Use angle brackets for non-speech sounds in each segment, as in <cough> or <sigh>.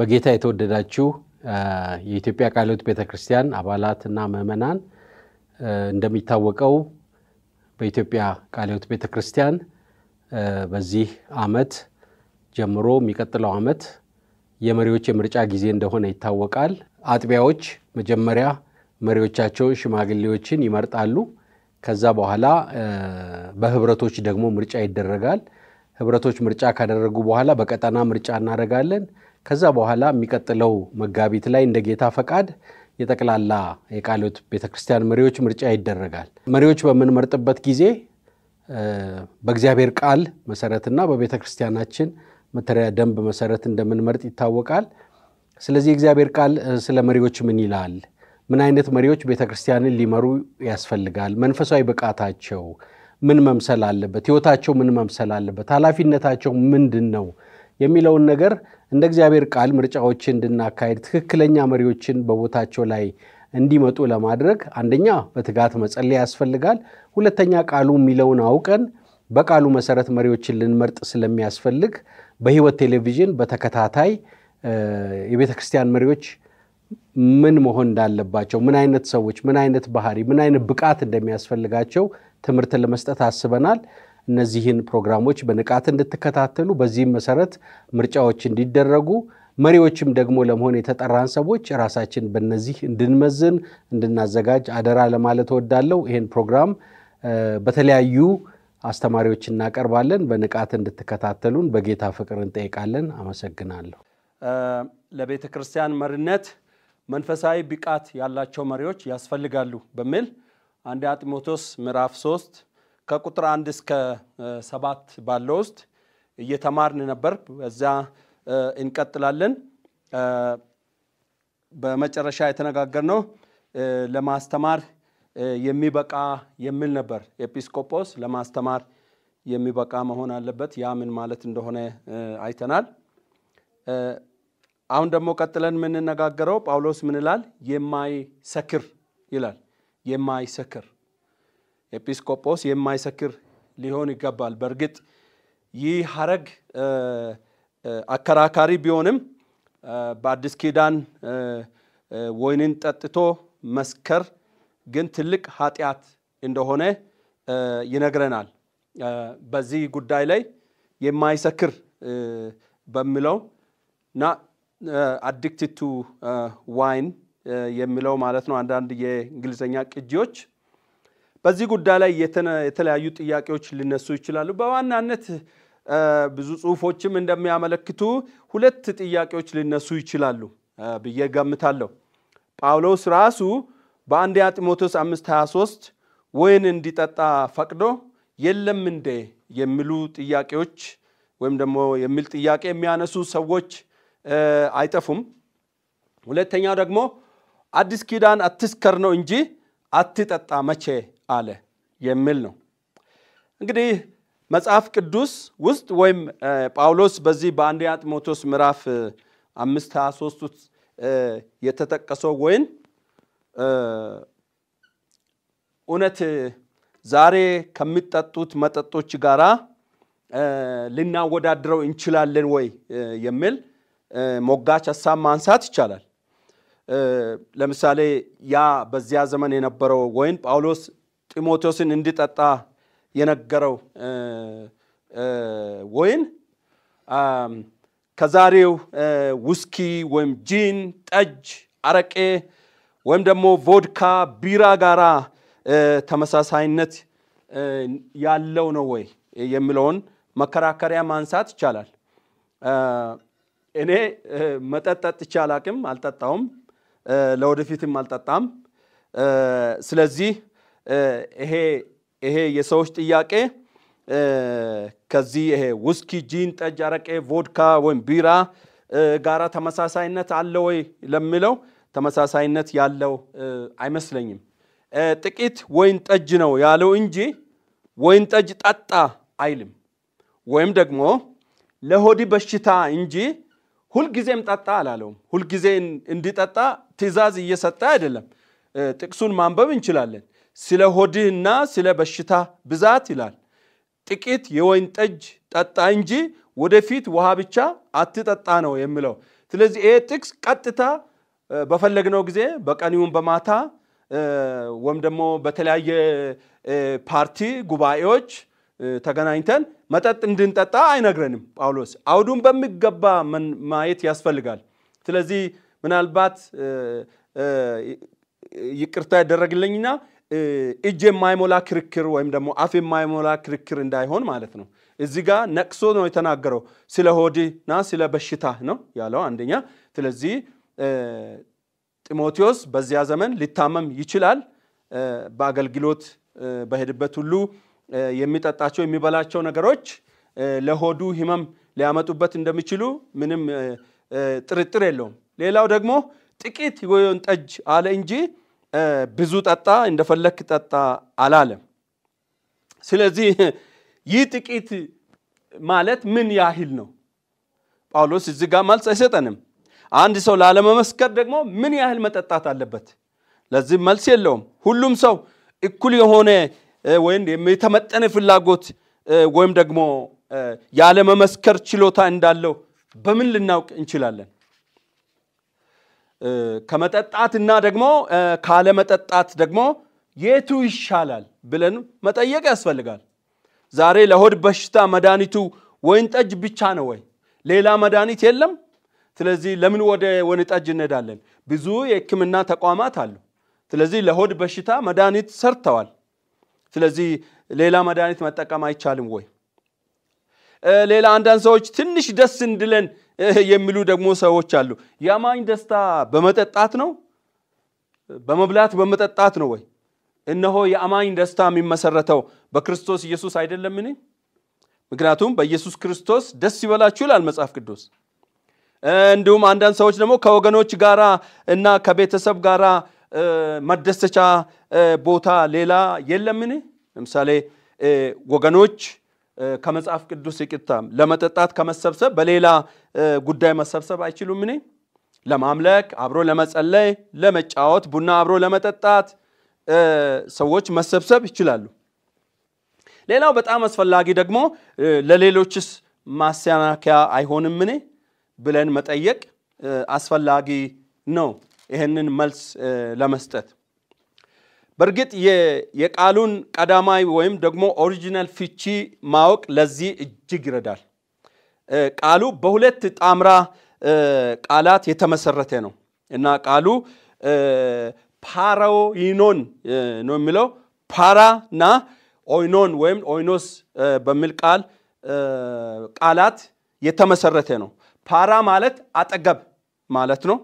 በጌታ የተወደዳችሁ የኢትዮጵያ ቃለ ሕይወት ቤተ ክርስቲያን ምእመናን እንደሚታወቀው በኢትዮጵያ ቃለ ሕይወት ቤተ ክርስቲያን በዚህ ዓመት ጀምሮ የሚቀጥለው ዓመት የመሪዎች የምርጫ ጊዜ እንደሆነ ይታወቃል። አጥቢያዎች መጀመሪያ መሪዎቻቸውን ሽማግሌዎችን ይመርጣሉ። ከዛ በኋላ በህብረቶች ደግሞ ምርጫ ይደረጋል። ህብረቶች ምርጫ ካደረጉ በኋላ በቀጠና ምርጫ እናደርጋለን። ከዛ በኋላ የሚቀጥለው መጋቢት ላይ እንደ ጌታ ፈቃድ የጠቅላላ የቃሎት ቤተክርስቲያን መሪዎች ምርጫ ይደረጋል። መሪዎች በምንመርጥበት ጊዜ በእግዚአብሔር ቃል መሰረትና በቤተ ክርስቲያናችን መተሪያ ደንብ መሰረት እንደምንመርጥ ይታወቃል። ስለዚህ የእግዚአብሔር ቃል ስለ መሪዎች ምን ይላል? ምን አይነት መሪዎች ቤተ ክርስቲያንን ሊመሩ ያስፈልጋል? መንፈሳዊ ብቃታቸው ምን መምሰል አለበት? ሕይወታቸው ምን መምሰል አለበት? ኃላፊነታቸው ምንድን ነው? የሚለውን ነገር እንደ እግዚአብሔር ቃል ምርጫዎችን እንድናካሄድ ትክክለኛ መሪዎችን በቦታቸው ላይ እንዲመጡ ለማድረግ አንደኛ በትጋት መጸለይ ያስፈልጋል። ሁለተኛ ቃሉ የሚለውን አውቀን በቃሉ መሰረት መሪዎችን ልንመርጥ ስለሚያስፈልግ በህይወት ቴሌቪዥን በተከታታይ የቤተ ክርስቲያን መሪዎች ምን መሆን እንዳለባቸው፣ ምን አይነት ሰዎች፣ ምን አይነት ባህሪ፣ ምን አይነት ብቃት እንደሚያስፈልጋቸው ትምህርት ለመስጠት አስበናል። እነዚህን ፕሮግራሞች በንቃት እንድትከታተሉ፣ በዚህም መሰረት ምርጫዎች እንዲደረጉ መሪዎችም ደግሞ ለመሆን የተጠራን ሰዎች ራሳችን በነዚህ እንድንመዝን እንድናዘጋጅ አደራ ለማለት እወዳለሁ። ይህን ፕሮግራም በተለያዩ አስተማሪዎች እናቀርባለን። በንቃት እንድትከታተሉን በጌታ ፍቅር እንጠይቃለን። አመሰግናለሁ። ለቤተ ክርስቲያን መሪነት መንፈሳዊ ብቃት ያላቸው መሪዎች ያስፈልጋሉ በሚል አንድ ጢሞቴዎስ ምዕራፍ 3 ከቁጥር አንድ እስከ ሰባት ባለው ውስጥ እየተማርን ነበር። በዛ እንቀጥላለን። በመጨረሻ የተነጋገርነው ለማስተማር የሚበቃ የሚል ነበር። ኤጲስቆጶስ ለማስተማር የሚበቃ መሆን አለበት። ያ ምን ማለት እንደሆነ አይተናል። አሁን ደግሞ ቀጥለን የምንነጋገረው ጳውሎስ ምን ይላል? የማይሰክር ይላል። የማይሰክር ኤጲስቆጶስ የማይሰክር ሊሆን ይገባል። በእርግጥ ይህ ሀረግ አከራካሪ ቢሆንም በአዲስ ኪዳን ወይንን ጠጥቶ መስከር ግን ትልቅ ኃጢአት እንደሆነ ይነግረናል። በዚህ ጉዳይ ላይ የማይሰክር በሚለው እና አዲክትቱ ዋይን የሚለው ማለት ነው አንዳንድ የእንግሊዝኛ ቅጂዎች በዚህ ጉዳይ ላይ የተለያዩ ጥያቄዎች ሊነሱ ይችላሉ። በዋናነት ብዙ ጽሁፎችም እንደሚያመለክቱ ሁለት ጥያቄዎች ሊነሱ ይችላሉ ብዬ ገምታለሁ። ጳውሎስ ራሱ በአንደኛ ጢሞቴዎስ 5:23 ወይን እንዲጠጣ ፈቅዶ የለም እንዴ የሚሉ ጥያቄዎች ወይም ደግሞ የሚል ጥያቄ የሚያነሱ ሰዎች አይጠፉም። ሁለተኛው ደግሞ አዲስ ኪዳን አትስከር ነው እንጂ አትጠጣ መቼ አለ የሚል ነው። እንግዲህ መጽሐፍ ቅዱስ ውስጥ ወይም ጳውሎስ በዚህ በአንደኛ ጢሞቴዎስ ምዕራፍ አምስት ሀያ ሶስት ውስጥ የተጠቀሰው ወይን እውነት ዛሬ ከሚጠጡት መጠጦች ጋራ ልናወዳድረው እንችላለን ወይ የሚል ሞጋች ሀሳብ ማንሳት ይቻላል። ለምሳሌ ያ በዚያ ዘመን የነበረው ወይን ጳውሎስ ጢሞቴዎስን እንዲጠጣ የነገረው ወይን ከዛሬው ውስኪ ወይም ጂን፣ ጠጅ፣ አረቄ ወይም ደግሞ ቮድካ፣ ቢራ ጋራ ተመሳሳይነት ያለው ነው ወይ የሚለውን መከራከሪያ ማንሳት ይቻላል። እኔ መጠጥ ጠጥቼ አላቅም፣ አልጠጣውም፣ ለወደፊትም አልጠጣም። ስለዚህ ይሄ የሰዎች ጥያቄ ከዚህ ይሄ ውስኪ፣ ጂን ጠጅ፣ አረቄ፣ ቮድካ ወይም ቢራ ጋራ ተመሳሳይነት አለ ወይ ለሚለው ተመሳሳይነት ያለው አይመስለኝም። ጥቂት ወይን ጠጅ ነው ያለው እንጂ ወይን ጠጅ ጠጣ አይልም። ወይም ደግሞ ለሆዲ በሽታ እንጂ ሁልጊዜም ጠጣ አላለውም። ሁልጊዜ እንዲጠጣ ትእዛዝ እየሰጠ አይደለም። ጥቅሱን ማንበብ እንችላለን። ስለ ሆድህና ስለ በሽታ ብዛት ይላል። ጥቂት የወይን ጠጅ ጠጣ እንጂ ወደፊት ውሃ ብቻ አትጠጣ ነው የሚለው። ስለዚህ ይሄ ጥቅስ ቀጥታ በፈለግነው ጊዜ በቀኒውን በማታ ወይም ደግሞ በተለያየ ፓርቲ ጉባኤዎች ተገናኝተን መጠጥ እንድንጠጣ አይነግረንም ጳውሎስ። አውዱን በሚገባ ማየት ያስፈልጋል። ስለዚህ ምናልባት ይቅርታ ያደረግልኝና እጅ የማይሞላ ክርክር ወይም ደግሞ አፍ የማይሞላ ክርክር እንዳይሆን ማለት ነው። እዚህ ጋር ነቅሶ ነው የተናገረው። ስለ ሆድና ስለ በሽታ ነው ያለው አንደኛ። ስለዚህ ጢሞቴዎስ በዚያ ዘመን ሊታመም ይችላል። በአገልግሎት በሄድበት ሁሉ የሚጠጣቸው የሚበላቸው ነገሮች ለሆዱ ህመም ሊያመጡበት እንደሚችሉ ምንም ጥርጥር የለውም። ሌላው ደግሞ ጥቂት ወይን ጠጅ አለ እንጂ ብዙ ጠጣ፣ እንደፈለክ ጠጣ አላለም። ስለዚህ ይህ ጥቂት ማለት ምን ያህል ነው? ጳውሎስ እዚህ ጋር መልስ አይሰጠንም። አንድ ሰው ላለመመስከር ደግሞ ምን ያህል መጠጣት አለበት? ለዚህ መልስ የለውም። ሁሉም ሰው እኩል የሆነ ወይም የተመጠነ ፍላጎት ወይም ደግሞ ያለመመስከር ችሎታ እንዳለው በምን ልናውቅ እንችላለን? ከመጠጣትና ደግሞ ካለመጠጣት ደግሞ የቱ ይሻላል ብለን መጠየቅ ያስፈልጋል። ዛሬ ለሆድ በሽታ መድኃኒቱ ወይን ጠጅ ብቻ ነው ወይ? ሌላ መድኃኒት የለም? ስለዚህ ለምን ወደ ወይን ጠጅ እንሄዳለን? ብዙ የህክምና ተቋማት አሉ። ስለዚህ ለሆድ በሽታ መድኃኒት ሰርተዋል። ስለዚህ ሌላ መድኃኒት መጠቀም አይቻልም ወይ? ሌላ አንዳንድ ሰዎች ትንሽ ደስ እንድለን የሚሉ ደግሞ ሰዎች አሉ። የአማኝ ደስታ በመጠጣት ነው፣ በመብላት በመጠጣት ነው ወይ? እነሆ የአማኝ ደስታ የሚመሰረተው በክርስቶስ ኢየሱስ አይደለምን? ምክንያቱም በኢየሱስ ክርስቶስ ደስ ይበላችሁ ይላል መጽሐፍ ቅዱስ። እንዲሁም አንዳንድ ሰዎች ደግሞ ከወገኖች ጋራ እና ከቤተሰብ ጋራ መደሰቻ ቦታ ሌላ የለምን? ለምሳሌ ወገኖች ከመጽሐፍ ቅዱስ ይቅርታ ለመጠጣት ከመሰብሰብ በሌላ ጉዳይ መሰብሰብ አይችሉም? እኔ ለማምለክ አብሮ ለመጸለይ፣ ለመጫወት፣ ቡና አብሮ ለመጠጣት ሰዎች መሰብሰብ ይችላሉ። ሌላው በጣም አስፈላጊ ደግሞ ለሌሎችስ ማሰናከያ አይሆንም? እኔ ብለን መጠየቅ አስፈላጊ ነው። ይህንን መልስ ለመስጠት በእርግጥ የቃሉን ቀዳማዊ ወይም ደግሞ ኦሪጂናል ፍቺ ማወቅ ለዚህ እጅግ ይረዳል። ቃሉ በሁለት ጣምራ ቃላት የተመሰረተ ነው እና ቃሉ ፓራይኖን ነው የሚለው ፓራ ና ኦይኖን ወይም ኦይኖስ በሚል ቃል ቃላት የተመሰረተ ነው። ፓራ ማለት አጠገብ ማለት ነው።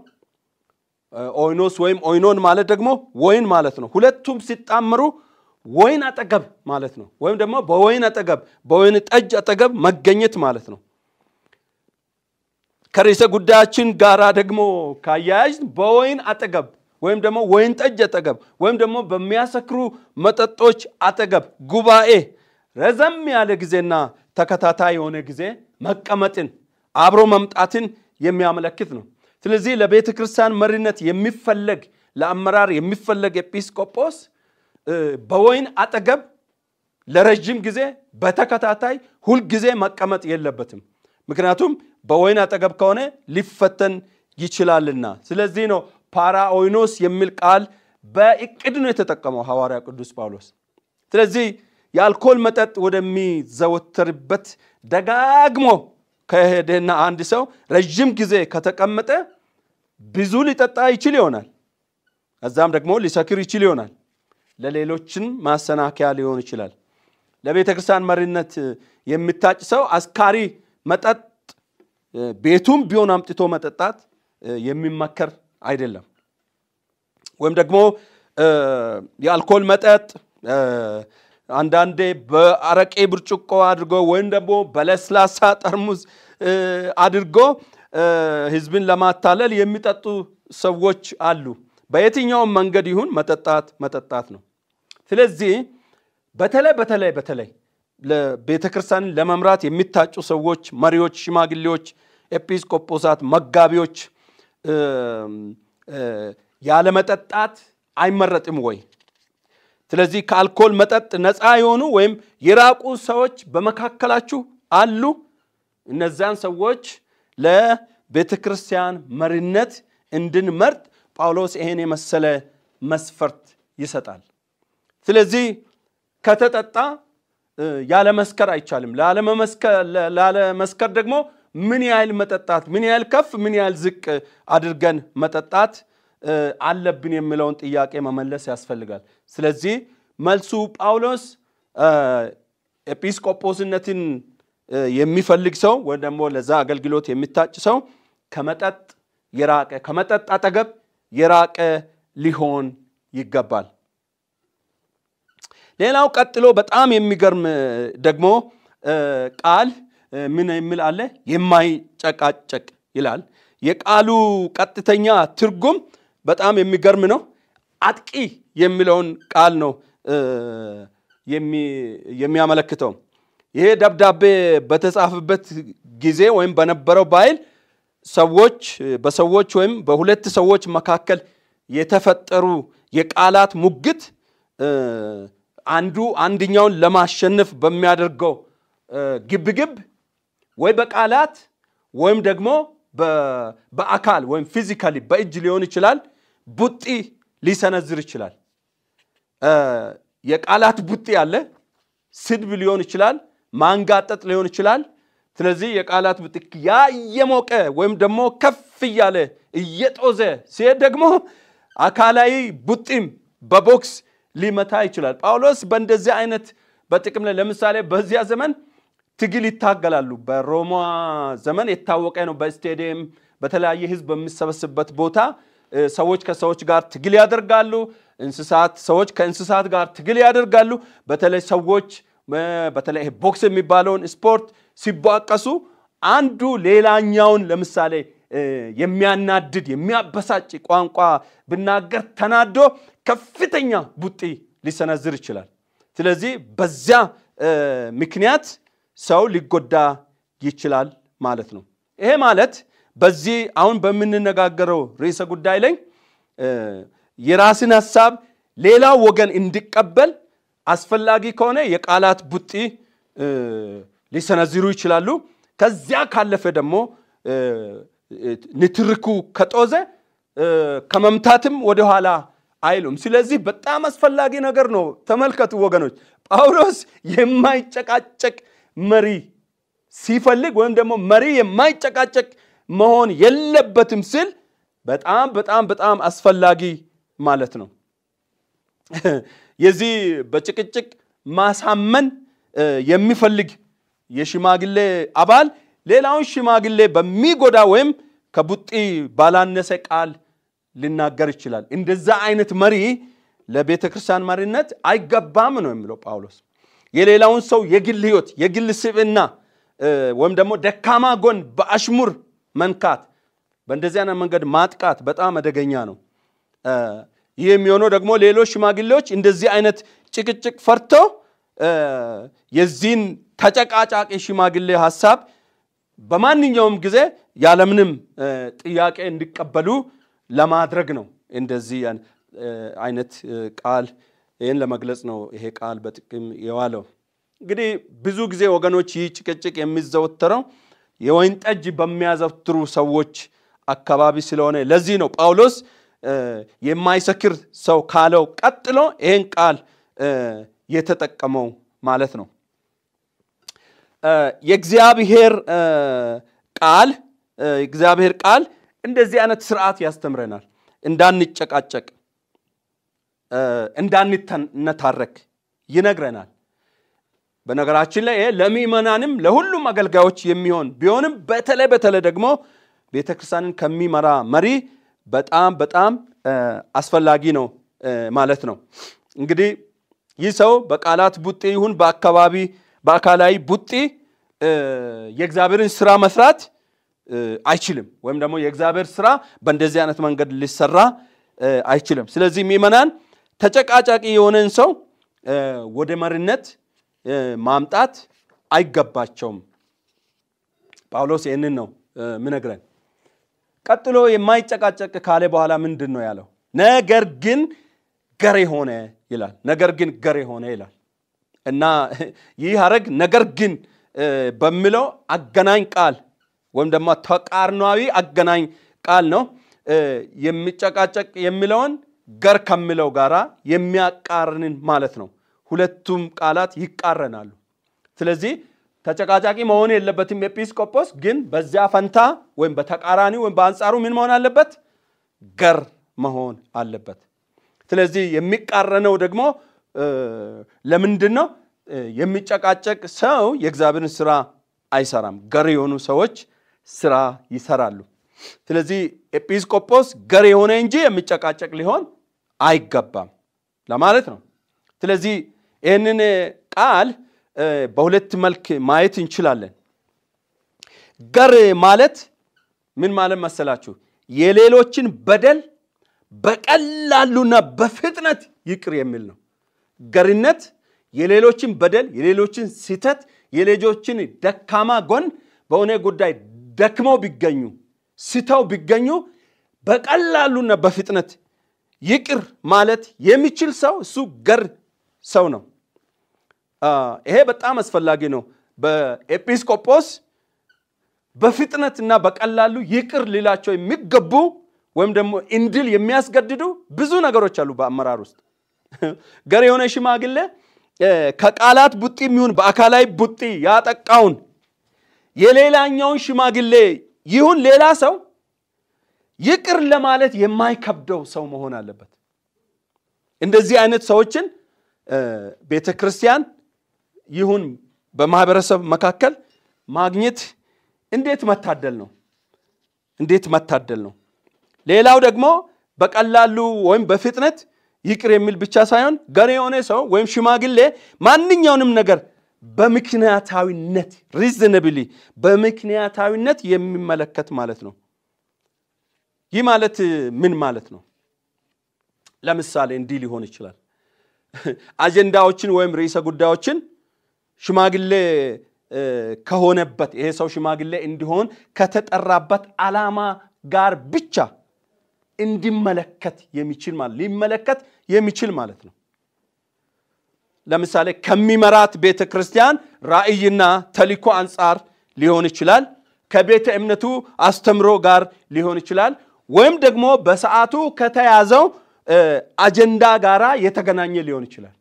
ኦይኖስ ወይም ኦይኖን ማለት ደግሞ ወይን ማለት ነው። ሁለቱም ሲጣመሩ ወይን አጠገብ ማለት ነው። ወይም ደግሞ በወይን አጠገብ በወይን ጠጅ አጠገብ መገኘት ማለት ነው። ከርዕሰ ጉዳያችን ጋር ደግሞ ካያያዥ በወይን አጠገብ ወይም ደግሞ ወይን ጠጅ አጠገብ ወይም ደግሞ በሚያሰክሩ መጠጦች አጠገብ ጉባኤ ረዘም ያለ ጊዜና ተከታታይ የሆነ ጊዜ መቀመጥን አብሮ መምጣትን የሚያመለክት ነው። ስለዚህ ለቤተ ክርስቲያን መሪነት የሚፈለግ ለአመራር የሚፈለግ ኤጲስቆጶስ በወይን አጠገብ ለረዥም ጊዜ በተከታታይ ሁልጊዜ መቀመጥ የለበትም። ምክንያቱም በወይን አጠገብ ከሆነ ሊፈተን ይችላልና። ስለዚህ ነው ፓራኦይኖስ የሚል ቃል በእቅድ ነው የተጠቀመው ሐዋርያ ቅዱስ ጳውሎስ። ስለዚህ የአልኮል መጠጥ ወደሚዘወተርበት ደጋግሞ ከሄደና አንድ ሰው ረዥም ጊዜ ከተቀመጠ ብዙ ሊጠጣ ይችል ይሆናል። ከዛም ደግሞ ሊሰክር ይችል ይሆናል። ለሌሎችን ማሰናከያ ሊሆን ይችላል። ለቤተ ክርስቲያን መሪነት የሚታጭ ሰው አስካሪ መጠጥ ቤቱም ቢሆን አምጥቶ መጠጣት የሚመከር አይደለም። ወይም ደግሞ የአልኮል መጠጥ አንዳንዴ በአረቄ ብርጭቆ አድርጎ ወይም ደግሞ በለስላሳ ጠርሙስ አድርጎ ህዝብን ለማታለል የሚጠጡ ሰዎች አሉ። በየትኛውም መንገድ ይሁን መጠጣት መጠጣት ነው። ስለዚህ በተለይ በተለይ በተለይ ቤተ ክርስቲያንን ለመምራት የሚታጩ ሰዎች፣ መሪዎች፣ ሽማግሌዎች፣ ኤጲስቆጶሳት፣ መጋቢዎች ያለመጠጣት አይመረጥም ወይ? ስለዚህ ከአልኮል መጠጥ ነፃ የሆኑ ወይም የራቁ ሰዎች በመካከላችሁ አሉ። እነዚያን ሰዎች ለቤተ ክርስቲያን መሪነት እንድንመርጥ ጳውሎስ ይሄን የመሰለ መስፈርት ይሰጣል። ስለዚህ ከተጠጣ ያለመስከር አይቻልም። ላለመስከር ደግሞ ምን ያህል መጠጣት፣ ምን ያህል ከፍ፣ ምን ያህል ዝቅ አድርገን መጠጣት አለብን የሚለውን ጥያቄ መመለስ ያስፈልጋል። ስለዚህ መልሱ ጳውሎስ ኤጲስቆጶስነትን የሚፈልግ ሰው ወይ ደግሞ ለዛ አገልግሎት የሚታጭ ሰው ከመጠጥ የራቀ ከመጠጥ አጠገብ የራቀ ሊሆን ይገባል። ሌላው ቀጥሎ በጣም የሚገርም ደግሞ ቃል ምን የሚል አለ? የማይጨቃጨቅ ይላል። የቃሉ ቀጥተኛ ትርጉም በጣም የሚገርም ነው። አጥቂ የሚለውን ቃል ነው የሚያመለክተው። ይሄ ደብዳቤ በተጻፈበት ጊዜ ወይም በነበረው ባይል ሰዎች በሰዎች ወይም በሁለት ሰዎች መካከል የተፈጠሩ የቃላት ሙግት አንዱ አንድኛውን ለማሸነፍ በሚያደርገው ግብግብ ወይ በቃላት ወይም ደግሞ በአካል ወይም ፊዚካሊ በእጅ ሊሆን ይችላል፣ ቡጢ ሊሰነዝር ይችላል። የቃላት ቡጢ አለ፣ ስድብ ሊሆን ይችላል፣ ማንጋጠጥ ሊሆን ይችላል። ስለዚህ የቃላት ቡጢ ያ እየሞቀ ወይም ደግሞ ከፍ እያለ እየጦዘ ሲሄድ ደግሞ አካላዊ ቡጢም በቦክስ ሊመታ ይችላል። ጳውሎስ በእንደዚህ አይነት በጥቅም ላይ ለምሳሌ በዚያ ዘመን ትግል ይታገላሉ። በሮማ ዘመን የታወቀ ነው። በስቴዲየም በተለያየ ህዝብ በሚሰበስብበት ቦታ ሰዎች ከሰዎች ጋር ትግል ያደርጋሉ። እንስሳት ሰዎች ከእንስሳት ጋር ትግል ያደርጋሉ። በተለይ ሰዎች በተለይ ቦክስ የሚባለውን ስፖርት ሲቧቀሱ አንዱ ሌላኛውን ለምሳሌ የሚያናድድ የሚያበሳጭ ቋንቋ ብናገር ተናዶ ከፍተኛ ቡጢ ሊሰነዝር ይችላል። ስለዚህ በዚያ ምክንያት ሰው ሊጎዳ ይችላል ማለት ነው። ይሄ ማለት በዚህ አሁን በምንነጋገረው ርዕሰ ጉዳይ ላይ የራስን ሀሳብ ሌላ ወገን እንዲቀበል አስፈላጊ ከሆነ የቃላት ቡጢ ሊሰነዝሩ ይችላሉ። ከዚያ ካለፈ ደግሞ ንትርኩ ከጦዘ ከመምታትም ወደኋላ አይሉም። ስለዚህ በጣም አስፈላጊ ነገር ነው። ተመልከቱ ወገኖች፣ ጳውሎስ የማይጨቃጨቅ መሪ ሲፈልግ ወይም ደግሞ መሪ የማይጨቃጨቅ መሆን የለበትም ስል በጣም በጣም በጣም አስፈላጊ ማለት ነው። <laughs> የዚህ በጭቅጭቅ ማሳመን የሚፈልግ የሽማግሌ አባል ሌላውን ሽማግሌ በሚጎዳ ወይም ከቡጢ ባላነሰ ቃል ሊናገር ይችላል። እንደዛ አይነት መሪ ለቤተ ክርስቲያን መሪነት አይገባም ነው የሚለው ጳውሎስ። የሌላውን ሰው የግል ህይወት የግል ስብዕና ወይም ደግሞ ደካማ ጎን በአሽሙር መንካት፣ በእንደዚህ አይነት መንገድ ማጥቃት በጣም አደገኛ ነው። ይህ የሚሆነው ደግሞ ሌሎች ሽማግሌዎች እንደዚህ አይነት ጭቅጭቅ ፈርተው የዚህን ተጨቃጫቂ ሽማግሌ ሀሳብ በማንኛውም ጊዜ ያለምንም ጥያቄ እንዲቀበሉ ለማድረግ ነው እንደዚህ አይነት ቃል ይህን ለመግለጽ ነው ይሄ ቃል በጥቅም የዋለው። እንግዲህ ብዙ ጊዜ ወገኖች ይህ ጭቅጭቅ የሚዘወተረው የወይን ጠጅ በሚያዘወትሩ ሰዎች አካባቢ ስለሆነ ለዚህ ነው ጳውሎስ የማይሰክር ሰው ካለው ቀጥሎ ይህን ቃል የተጠቀመው ማለት ነው። የእግዚአብሔር ቃል እግዚአብሔር ቃል እንደዚህ አይነት ስርዓት ያስተምረናል እንዳንጨቃጨቅ እንዳንነታረክ ይነግረናል። በነገራችን ላይ ለምእመናንም ለሁሉም አገልጋዮች የሚሆን ቢሆንም በተለይ በተለይ ደግሞ ቤተ ክርስቲያንን ከሚመራ መሪ በጣም በጣም አስፈላጊ ነው ማለት ነው። እንግዲህ ይህ ሰው በቃላት ቡጢ ይሁን በአካባቢ በአካላዊ ቡጢ የእግዚአብሔርን ስራ መስራት አይችልም፣ ወይም ደግሞ የእግዚአብሔር ስራ በእንደዚህ አይነት መንገድ ሊሰራ አይችልም። ስለዚህ ምእመናን ተጨቃጫቂ የሆነን ሰው ወደ መሪነት ማምጣት አይገባቸውም። ጳውሎስ ይህንን ነው ምነግረን። ቀጥሎ የማይጨቃጨቅ ካለ በኋላ ምንድን ነው ያለው? ነገር ግን ገር ሆነ ይላል። ነገር ግን ገር ሆነ ይላል እና <laughs> ይህ ሀረግ ነገር ግን በሚለው አገናኝ ቃል ወይም ደግሞ ተቃርኗዊ አገናኝ ቃል ነው የሚጨቃጨቅ የሚለውን ገር ከሚለው ጋራ የሚያቃርንን ማለት ነው። ሁለቱም ቃላት ይቃረናሉ። ስለዚህ ተጨቃጫቂ መሆን የለበትም። ኤጲስቆጶስ ግን በዚያ ፈንታ ወይም በተቃራኒ ወይም በአንጻሩ ምን መሆን አለበት? ገር መሆን አለበት። ስለዚህ የሚቃረነው ደግሞ ለምንድን ነው? የሚጨቃጨቅ ሰው የእግዚአብሔርን ስራ አይሰራም። ገር የሆኑ ሰዎች ስራ ይሰራሉ። ስለዚህ ኤጲስቆጶስ ገር የሆነ እንጂ የሚጨቃጨቅ ሊሆን አይገባም ለማለት ነው። ስለዚህ ይህንን ቃል በሁለት መልክ ማየት እንችላለን። ገር ማለት ምን ማለት መሰላችሁ? የሌሎችን በደል በቀላሉና በፍጥነት ይቅር የሚል ነው። ገርነት የሌሎችን በደል፣ የሌሎችን ስህተት፣ የሌሎችን ደካማ ጎን በሆነ ጉዳይ ደክመው ቢገኙ ስተው ቢገኙ በቀላሉና በፍጥነት ይቅር ማለት የሚችል ሰው እሱ ገር ሰው ነው። ይሄ በጣም አስፈላጊ ነው። በኤጲስቆጶስ በፍጥነትና በቀላሉ ይቅር ሊላቸው የሚገቡ ወይም ደግሞ እንድል የሚያስገድዱ ብዙ ነገሮች አሉ በአመራር ውስጥ። ገር የሆነ ሽማግሌ ከቃላት ቡጢ የሚሆን በአካላዊ ቡጢ ያጠቃውን የሌላኛውን ሽማግሌ ይሁን ሌላ ሰው ይቅር ለማለት የማይከብደው ሰው መሆን አለበት። እንደዚህ አይነት ሰዎችን ቤተ ክርስቲያን ይሁን በማህበረሰብ መካከል ማግኘት እንዴት መታደል ነው! እንዴት መታደል ነው! ሌላው ደግሞ በቀላሉ ወይም በፍጥነት ይቅር የሚል ብቻ ሳይሆን ገር የሆነ ሰው ወይም ሽማግሌ ማንኛውንም ነገር በምክንያታዊነት ሪዝነብሊ በምክንያታዊነት የሚመለከት ማለት ነው። ይህ ማለት ምን ማለት ነው? ለምሳሌ እንዲህ ሊሆን ይችላል። አጀንዳዎችን ወይም ርዕሰ ጉዳዮችን ሽማግሌ ከሆነበት ይሄ ሰው ሽማግሌ እንዲሆን ከተጠራበት አላማ ጋር ብቻ እንዲመለከት የሚችል ማለት ሊመለከት የሚችል ማለት ነው። ለምሳሌ ከሚመራት ቤተ ክርስቲያን ራእይና ተልእኮ አንጻር ሊሆን ይችላል። ከቤተ እምነቱ አስተምሮ ጋር ሊሆን ይችላል። ወይም ደግሞ በሰዓቱ ከተያዘው አጀንዳ ጋራ የተገናኘ ሊሆን ይችላል።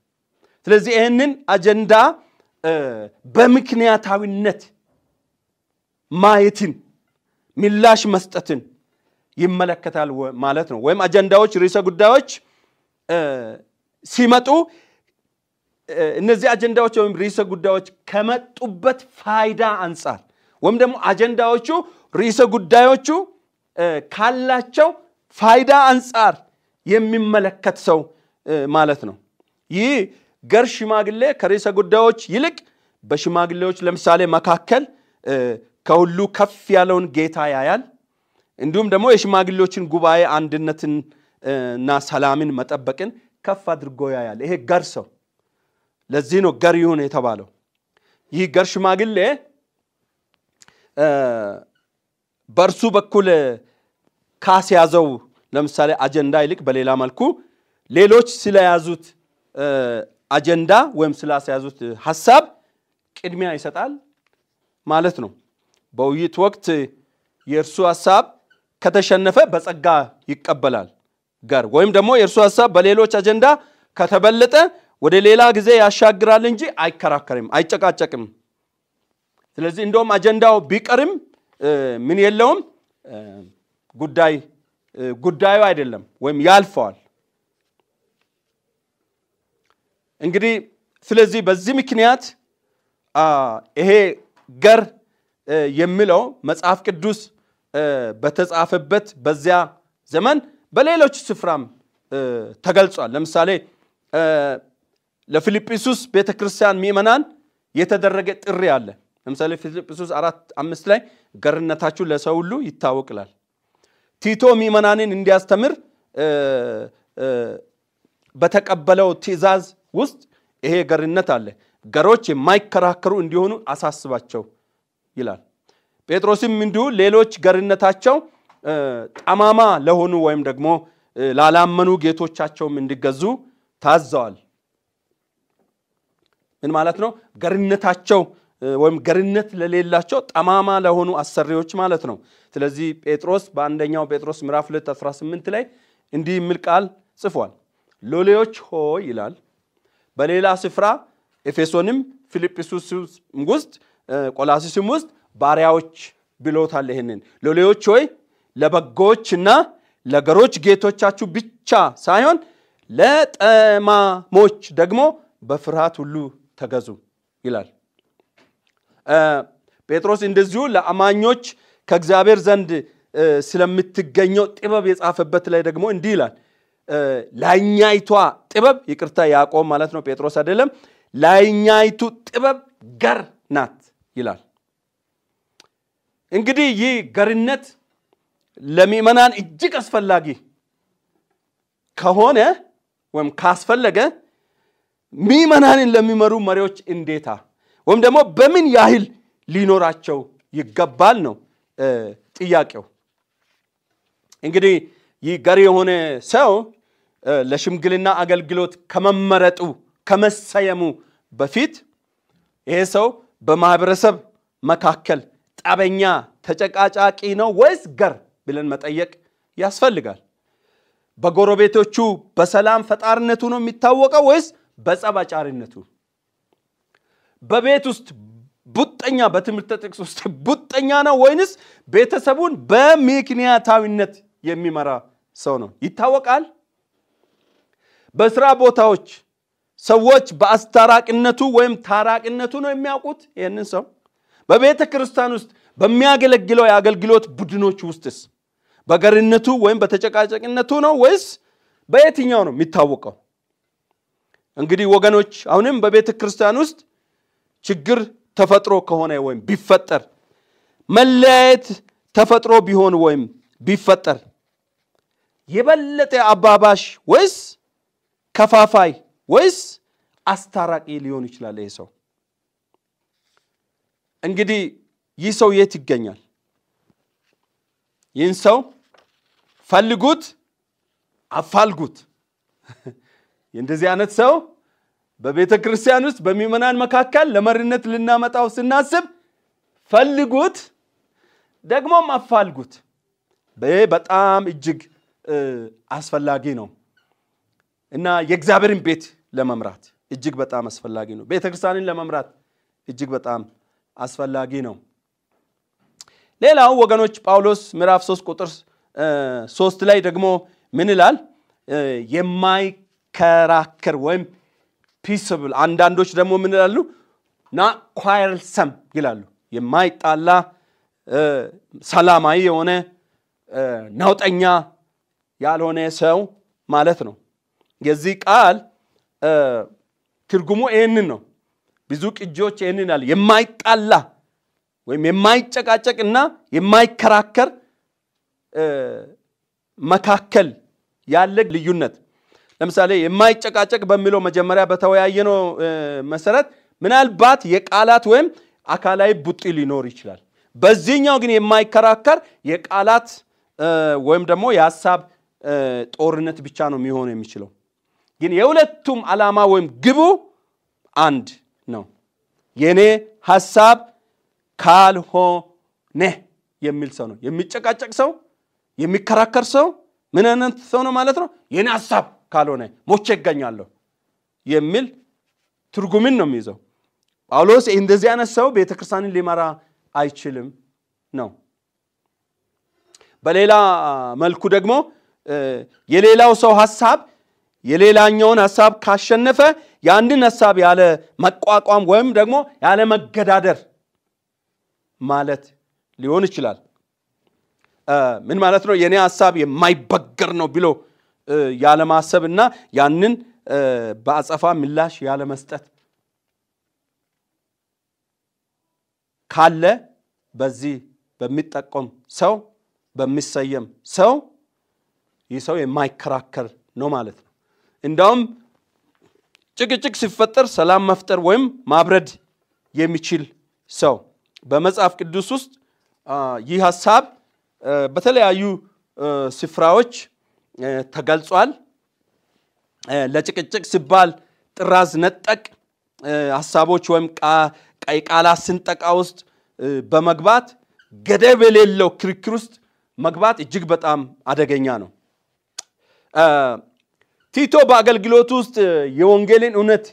ስለዚህ ይህንን አጀንዳ በምክንያታዊነት ማየትን ምላሽ መስጠትን ይመለከታል ማለት ነው። ወይም አጀንዳዎች፣ ርዕሰ ጉዳዮች ሲመጡ እነዚህ አጀንዳዎች ወይም ርዕሰ ጉዳዮች ከመጡበት ፋይዳ አንጻር ወይም ደግሞ አጀንዳዎቹ ርዕሰ ጉዳዮቹ ካላቸው ፋይዳ አንጻር የሚመለከት ሰው ማለት ነው። ይህ ገር ሽማግሌ ከርዕሰ ጉዳዮች ይልቅ በሽማግሌዎች ለምሳሌ መካከል ከሁሉ ከፍ ያለውን ጌታ ያያል። እንዲሁም ደግሞ የሽማግሌዎችን ጉባኤ አንድነትን እና ሰላምን መጠበቅን ከፍ አድርጎ ያያል። ይሄ ገር ሰው ለዚህ ነው ገር ይሁን የተባለው። ይህ ገር ሽማግሌ በእርሱ በኩል ካስያዘው ለምሳሌ አጀንዳ ይልቅ በሌላ መልኩ ሌሎች ስለያዙት አጀንዳ ወይም ስላስያዙት ሀሳብ ቅድሚያ ይሰጣል ማለት ነው። በውይይት ወቅት የእርሱ ሀሳብ ከተሸነፈ በጸጋ ይቀበላል ጋር ወይም ደግሞ የእርሱ ሀሳብ በሌሎች አጀንዳ ከተበለጠ ወደ ሌላ ጊዜ ያሻግራል እንጂ አይከራከርም፣ አይጨቃጨቅም። ስለዚህ እንደውም አጀንዳው ቢቀርም ምን የለውም ጉዳይ ጉዳዩ አይደለም ወይም ያልፈዋል። እንግዲህ ስለዚህ በዚህ ምክንያት ይሄ ገር የሚለው መጽሐፍ ቅዱስ በተጻፈበት በዚያ ዘመን በሌሎች ስፍራም ተገልጿል። ለምሳሌ ለፊልጵሱስ ቤተ ክርስቲያን ምእመናን የተደረገ ጥሪ አለ። ለምሳሌ ፊልጵሱስ አራት አምስት ላይ ገርነታችሁ ለሰው ሁሉ ይታወቅላል ቲቶ ሚመናንን እንዲያስተምር በተቀበለው ትእዛዝ ውስጥ ይሄ ገርነት አለ። ገሮች የማይከራከሩ እንዲሆኑ አሳስባቸው ይላል። ጴጥሮስም እንዲሁ ሌሎች ገርነታቸው ጠማማ ለሆኑ ወይም ደግሞ ላላመኑ ጌቶቻቸውም እንዲገዙ ታዘዋል። ምን ማለት ነው? ገርነታቸው ወይም ገርነት ለሌላቸው ጠማማ ለሆኑ አሰሪዎች ማለት ነው። ስለዚህ ጴጥሮስ በአንደኛው ጴጥሮስ ምዕራፍ 2 18 ላይ እንዲህ የሚል ቃል ጽፏል። ሎሌዎች ሆይ ይላል። በሌላ ስፍራ ኤፌሶንም ፊልጵስዩስም ውስጥ ቆላሲስም ውስጥ ባሪያዎች ብሎታል። ይህንን ሎሌዎች ሆይ ለበጎዎችና ለገሮች ጌቶቻችሁ ብቻ ሳይሆን ለጠማሞች ደግሞ በፍርሃት ሁሉ ተገዙ ይላል። ጴጥሮስ እንደዚሁ ለአማኞች ከእግዚአብሔር ዘንድ ስለምትገኘው ጥበብ የጻፈበት ላይ ደግሞ እንዲህ ይላል። ላይኛይቷ ጥበብ ይቅርታ፣ ያዕቆብ ማለት ነው፣ ጴጥሮስ አይደለም። ላይኛይቱ ጥበብ ገር ናት ይላል። እንግዲህ ይህ ገርነት ለምእመናን እጅግ አስፈላጊ ከሆነ ወይም ካስፈለገ ምእመናንን ለሚመሩ መሪዎች እንዴታ ወይም ደግሞ በምን ያህል ሊኖራቸው ይገባል ነው ጥያቄው። እንግዲህ ይህ ገር የሆነ ሰው ለሽምግልና አገልግሎት ከመመረጡ ከመሰየሙ በፊት ይሄ ሰው በማህበረሰብ መካከል ጠበኛ ተጨቃጫቂ ነው ወይስ ገር ብለን መጠየቅ ያስፈልጋል። በጎረቤቶቹ በሰላም ፈጣሪነቱ ነው የሚታወቀው ወይስ በጸባጫሪነቱ በቤት ውስጥ ቡጠኛ በትምህርት ጥቅስ ውስጥ ቡጠኛ ነው ወይንስ ቤተሰቡን በምክንያታዊነት የሚመራ ሰው ነው? ይታወቃል። በስራ ቦታዎች ሰዎች በአስታራቂነቱ ወይም ታራቂነቱ ነው የሚያውቁት ይህንን ሰው። በቤተ ክርስቲያን ውስጥ በሚያገለግለው የአገልግሎት ቡድኖች ውስጥስ በገርነቱ ወይም በተጨቃጨቅነቱ ነው ወይስ በየትኛው ነው የሚታወቀው? እንግዲህ ወገኖች አሁንም በቤተ ክርስቲያን ውስጥ ችግር ተፈጥሮ ከሆነ ወይም ቢፈጠር መለያየት ተፈጥሮ ቢሆን ወይም ቢፈጠር የበለጠ አባባሽ ወይስ ከፋፋይ ወይስ አስታራቂ ሊሆን ይችላል? ይህ ሰው እንግዲህ ይህ ሰው የት ይገኛል? ይህን ሰው ፈልጉት፣ አፋልጉት። <laughs> የእንደዚህ አይነት ሰው በቤተ ክርስቲያን ውስጥ በሚመናን መካከል ለመሪነት ልናመጣው ስናስብ ፈልጉት፣ ደግሞም አፋልጉት። ይህ በጣም እጅግ አስፈላጊ ነው እና የእግዚአብሔርን ቤት ለመምራት እጅግ በጣም አስፈላጊ ነው። ቤተ ክርስቲያንን ለመምራት እጅግ በጣም አስፈላጊ ነው። ሌላው ወገኖች ጳውሎስ ምዕራፍ 3 ቁጥር ሶስት ላይ ደግሞ ምን ይላል? የማይከራከር ወይም ፒስብል፣ አንዳንዶች ደግሞ ምን ይላሉ? ና ኳይልሰም ይላሉ። የማይጣላ ሰላማዊ የሆነ ነውጠኛ ያልሆነ ሰው ማለት ነው። የዚህ ቃል ትርጉሙ ይህንን ነው። ብዙ ቅጂዎች ይህንን ይላሉ። የማይጣላ ወይም የማይጨቃጨቅ እና የማይከራከር መካከል ያለ ልዩነት ለምሳሌ የማይጨቃጨቅ በሚለው መጀመሪያ በተወያየነው መሰረት ምናልባት የቃላት ወይም አካላዊ ቡጢ ሊኖር ይችላል። በዚህኛው ግን የማይከራከር የቃላት ወይም ደግሞ የሀሳብ ጦርነት ብቻ ነው የሚሆነው የሚችለው። ግን የሁለቱም ዓላማ ወይም ግቡ አንድ ነው። የኔ ሀሳብ ካልሆነ የሚል ሰው ነው። የሚጨቃጨቅ ሰው፣ የሚከራከር ሰው ምን አይነት ሰው ነው ማለት ነው? የኔ ሀሳብ ካልሆነ ሞቼ ይገኛለሁ የሚል ትርጉምን ነው የሚይዘው። ጳውሎስ እንደዚህ አይነት ሰው ቤተ ክርስቲያንን ሊመራ አይችልም ነው። በሌላ መልኩ ደግሞ የሌላው ሰው ሀሳብ የሌላኛውን ሀሳብ ካሸነፈ የአንድን ሀሳብ ያለ መቋቋም ወይም ደግሞ ያለ መገዳደር ማለት ሊሆን ይችላል። ምን ማለት ነው? የእኔ ሀሳብ የማይበገር ነው ብሎ ያለማሰብ እና ያንን በአጸፋ ምላሽ ያለመስጠት ካለ በዚህ በሚጠቆም ሰው በሚሰየም ሰው ይህ ሰው የማይከራከር ነው ማለት ነው። እንዳውም ጭቅጭቅ ሲፈጠር ሰላም መፍጠር ወይም ማብረድ የሚችል ሰው በመጽሐፍ ቅዱስ ውስጥ ይህ ሀሳብ በተለያዩ ስፍራዎች ተገልጿል። ለጭቅጭቅ ሲባል ጥራዝ ነጠቅ ሀሳቦች ወይም ቀይ ቃላት ስንጠቃ ውስጥ በመግባት ገደብ የሌለው ክርክር ውስጥ መግባት እጅግ በጣም አደገኛ ነው። ቲቶ በአገልግሎቱ ውስጥ የወንጌልን እውነት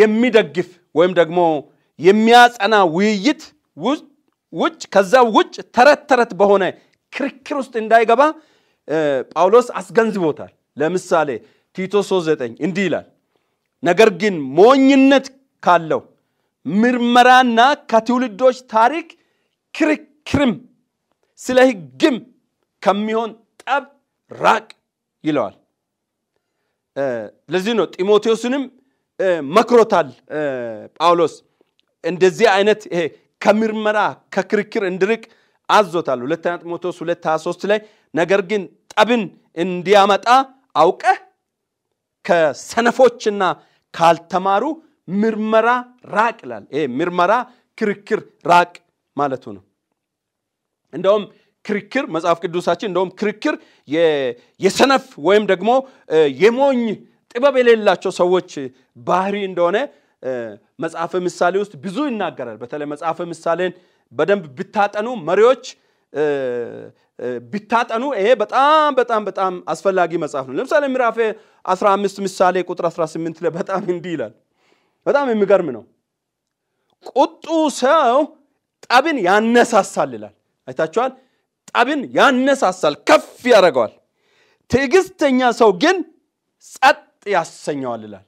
የሚደግፍ ወይም ደግሞ የሚያጸና ውይይት ውጭ ከዛ ውጭ ተረት ተረት በሆነ ክርክር ውስጥ እንዳይገባ ጳውሎስ አስገንዝቦታል። ለምሳሌ ቲቶ 39 እንዲህ ይላል፣ ነገር ግን ሞኝነት ካለው ምርመራና ከትውልዶች ታሪክ ክርክርም ስለ ሕግም ከሚሆን ጠብ ራቅ ይለዋል። ለዚህ ነው ጢሞቴዎስንም መክሮታል ጳውሎስ እንደዚህ አይነት ይሄ ከምርመራ ከክርክር እንድርቅ አዞታል። ሁለተኛ ጢሞቴዎስ ሁለት ሀያ ሶስት ላይ ነገር ግን ጠብን እንዲያመጣ አውቀህ ከሰነፎችና ካልተማሩ ምርመራ ራቅ ይላል። ይሄ ምርመራ ክርክር ራቅ ማለቱ ነው። እንደውም ክርክር መጽሐፍ ቅዱሳችን እንደውም ክርክር የሰነፍ ወይም ደግሞ የሞኝ ጥበብ የሌላቸው ሰዎች ባህሪ እንደሆነ መጽሐፈ ምሳሌ ውስጥ ብዙ ይናገራል። በተለይ መጽሐፈ ምሳሌን በደንብ ብታጠኑ መሪዎች ቢታጠኑ ይሄ በጣም በጣም በጣም አስፈላጊ መጽሐፍ ነው። ለምሳሌ ምዕራፍ 15 ምሳሌ ቁጥር 18 ላይ በጣም እንዲህ ይላል። በጣም የሚገርም ነው። ቁጡ ሰው ጠብን ያነሳሳል ይላል። አይታችኋል? ጠብን ያነሳሳል፣ ከፍ ያደርገዋል። ትዕግስተኛ ሰው ግን ጸጥ ያሰኘዋል ይላል።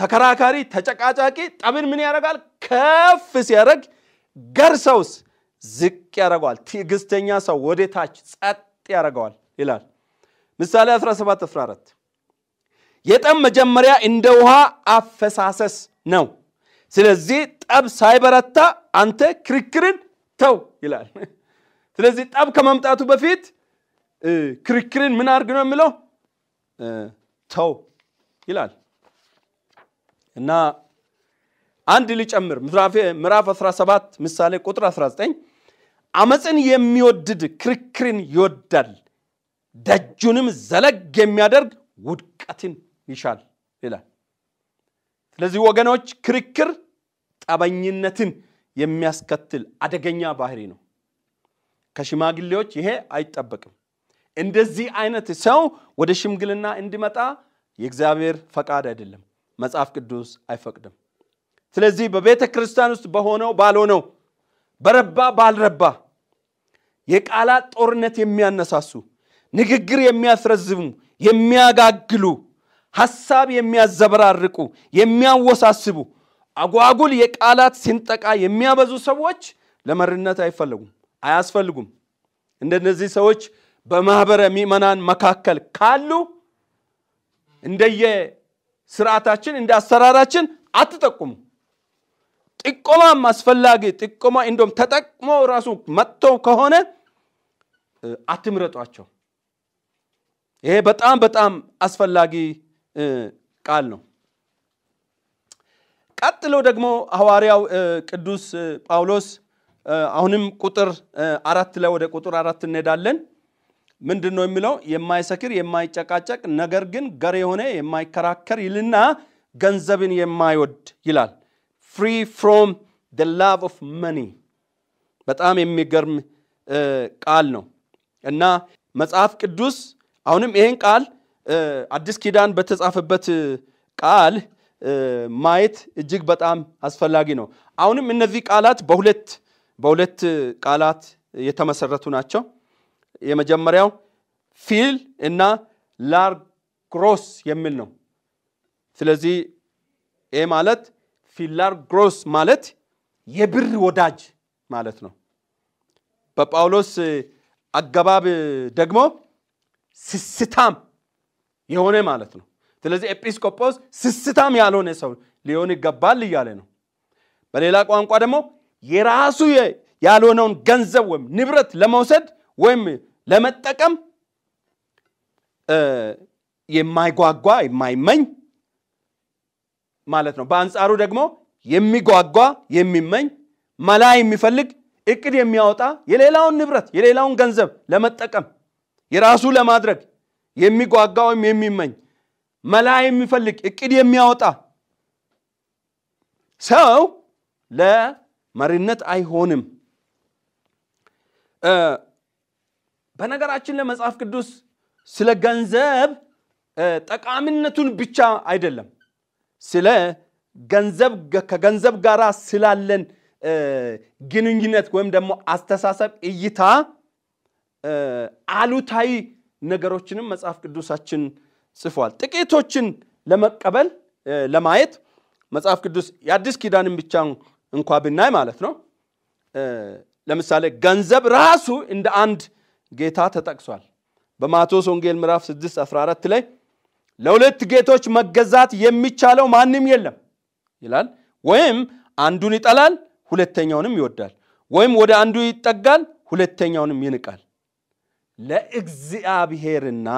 ተከራካሪ፣ ተጨቃጫቂ ጠብን ምን ያደርጋል? ከፍ ሲያደርግ ገርሰውስ ዝቅ ያደረገዋል ትዕግስተኛ ሰው ወደ ታች ጸጥ ያደርገዋል ይላል ምሳሌ 17 14 የጠብ መጀመሪያ እንደ ውሃ አፈሳሰስ ነው። ስለዚህ ጠብ ሳይበረታ አንተ ክርክርን ተው ይላል። ስለዚህ ጠብ ከመምጣቱ በፊት ክርክርን ምን አድርግ ነው የሚለው ተው ይላል እና አንድ ሊጨምር ምዕራፍ 17 ምሳሌ ቁጥር 19 አመፅን የሚወድድ ክርክርን ይወዳል፣ ደጁንም ዘለግ የሚያደርግ ውድቀትን ይሻል ይላል። ስለዚህ ወገኖች ክርክር ጠበኝነትን የሚያስከትል አደገኛ ባህሪ ነው። ከሽማግሌዎች ይሄ አይጠበቅም። እንደዚህ አይነት ሰው ወደ ሽምግልና እንዲመጣ የእግዚአብሔር ፈቃድ አይደለም፣ መጽሐፍ ቅዱስ አይፈቅድም። ስለዚህ በቤተ ክርስቲያን ውስጥ በሆነው ባልሆነው፣ በረባ ባልረባ የቃላት ጦርነት የሚያነሳሱ ንግግር የሚያስረዝሙ የሚያጋግሉ ሐሳብ የሚያዘበራርቁ የሚያወሳስቡ አጓጉል የቃላት ሲንጠቃ የሚያበዙ ሰዎች ለመሪነት አይፈለጉም አያስፈልጉም። እንደነዚህ ሰዎች በማኅበረ ምእመናን መካከል ካሉ እንደየ ስርዓታችን እንደ አሰራራችን አትጠቁሙ። ጥቆማም አስፈላጊ ጥቆማ እንደም ተጠቅሞ ራሱ መጥቶ ከሆነ አትምረጧቸው። ይሄ በጣም በጣም አስፈላጊ ቃል ነው። ቀጥሎ ደግሞ ሐዋርያው ቅዱስ ጳውሎስ አሁንም ቁጥር አራት ላይ ወደ ቁጥር አራት እንሄዳለን። ምንድን ነው የሚለው? የማይሰክር የማይጨቃጨቅ ነገር ግን ገር የሆነ የማይከራከር ይልና ገንዘብን የማይወድ ይላል። ፍሪ ፍሮም ደ ላቭ ኦፍ መኒ በጣም የሚገርም ቃል ነው እና መጽሐፍ ቅዱስ አሁንም ይህን ቃል አዲስ ኪዳን በተጻፈበት ቃል ማየት እጅግ በጣም አስፈላጊ ነው። አሁንም እነዚህ ቃላት በሁለት በሁለት ቃላት የተመሰረቱ ናቸው። የመጀመሪያው ፊል እና ላርግሮስ የሚል ነው። ስለዚህ ይህ ማለት ፊላር ግሮስ ማለት የብር ወዳጅ ማለት ነው። በጳውሎስ አገባብ ደግሞ ስስታም የሆነ ማለት ነው። ስለዚህ ኤጲስቆጶስ ስስታም ያልሆነ ሰው ሊሆን ይገባል እያለ ነው። በሌላ ቋንቋ ደግሞ የራሱ ያልሆነውን ገንዘብ ወይም ንብረት ለመውሰድ ወይም ለመጠቀም የማይጓጓ የማይመኝ ማለት ነው። በአንጻሩ ደግሞ የሚጓጓ የሚመኝ መላ የሚፈልግ እቅድ የሚያወጣ የሌላውን ንብረት የሌላውን ገንዘብ ለመጠቀም የራሱ ለማድረግ የሚጓጓ ወይም የሚመኝ መላ የሚፈልግ እቅድ የሚያወጣ ሰው ለመሪነት አይሆንም። በነገራችን ለመጽሐፍ ቅዱስ ስለ ገንዘብ ጠቃሚነቱን ብቻ አይደለም ስለ ገንዘብ ከገንዘብ ጋር ስላለን ግንኙነት ወይም ደግሞ አስተሳሰብ እይታ አሉታዊ ነገሮችንም መጽሐፍ ቅዱሳችን ጽፏል። ጥቂቶችን ለመቀበል ለማየት መጽሐፍ ቅዱስ የአዲስ ኪዳንን ብቻ እንኳ ብናይ ማለት ነው። ለምሳሌ ገንዘብ ራሱ እንደ አንድ ጌታ ተጠቅሷል። በማቴዎስ ወንጌል ምዕራፍ 6 14 ላይ ለሁለት ጌቶች መገዛት የሚቻለው ማንም የለም ይላል። ወይም አንዱን ይጠላል፣ ሁለተኛውንም ይወዳል። ወይም ወደ አንዱ ይጠጋል፣ ሁለተኛውንም ይንቃል። ለእግዚአብሔርና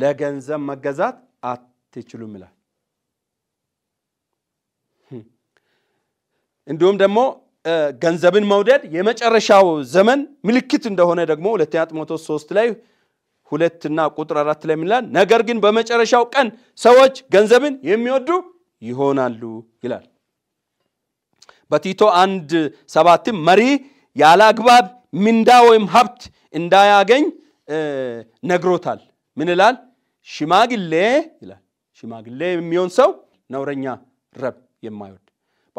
ለገንዘብ መገዛት አትችሉም ይላል። እንዲሁም ደግሞ ገንዘብን መውደድ የመጨረሻው ዘመን ምልክት እንደሆነ ደግሞ ሁለተኛ ጢሞቴዎስ 3 ላይ ሁለትና ቁጥር አራት ላይ ነገር ግን በመጨረሻው ቀን ሰዎች ገንዘብን የሚወዱ ይሆናሉ ይላል። በቲቶ አንድ ሰባትም መሪ ያለ አግባብ ምንዳ ወይም ሀብት እንዳያገኝ ነግሮታል። ምን ይላል? ሽማግሌ ይላል። ሽማግሌ የሚሆን ሰው ነውረኛ ረብ የማይወድ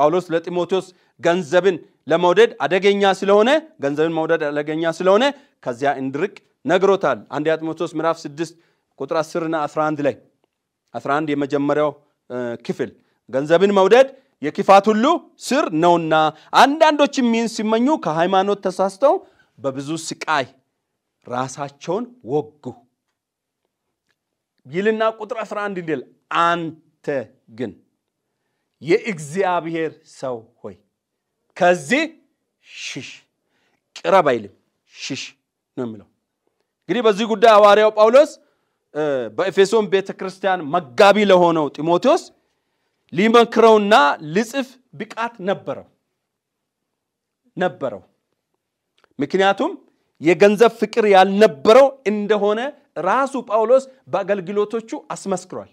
ጳውሎስ ለጢሞቴዎስ ገንዘብን ለመውደድ አደገኛ ስለሆነ ገንዘብን መውደድ አደገኛ ስለሆነ ከዚያ እንድርቅ ነግሮታል። አንደኛ ጢሞቴዎስ ምዕራፍ 6 ቁጥር 10 እና 11 ላይ 11 የመጀመሪያው ክፍል ገንዘብን መውደድ የክፋት ሁሉ ስር ነውና አንዳንዶች ይህን ሲመኙ ከሃይማኖት ተሳስተው በብዙ ስቃይ ራሳቸውን ወጉ ይልና ቁጥር 11 እንዲል አንተ ግን የእግዚአብሔር ሰው ሆይ ከዚህ ሽሽ ቅረብ አይልም ሽሽ ነው የሚለው እንግዲህ በዚህ ጉዳይ ሐዋርያው ጳውሎስ በኤፌሶን ቤተ ክርስቲያን መጋቢ ለሆነው ጢሞቴዎስ ሊመክረውና ሊጽፍ ብቃት ነበረው ነበረው። ምክንያቱም የገንዘብ ፍቅር ያልነበረው እንደሆነ ራሱ ጳውሎስ በአገልግሎቶቹ አስመስክሯል።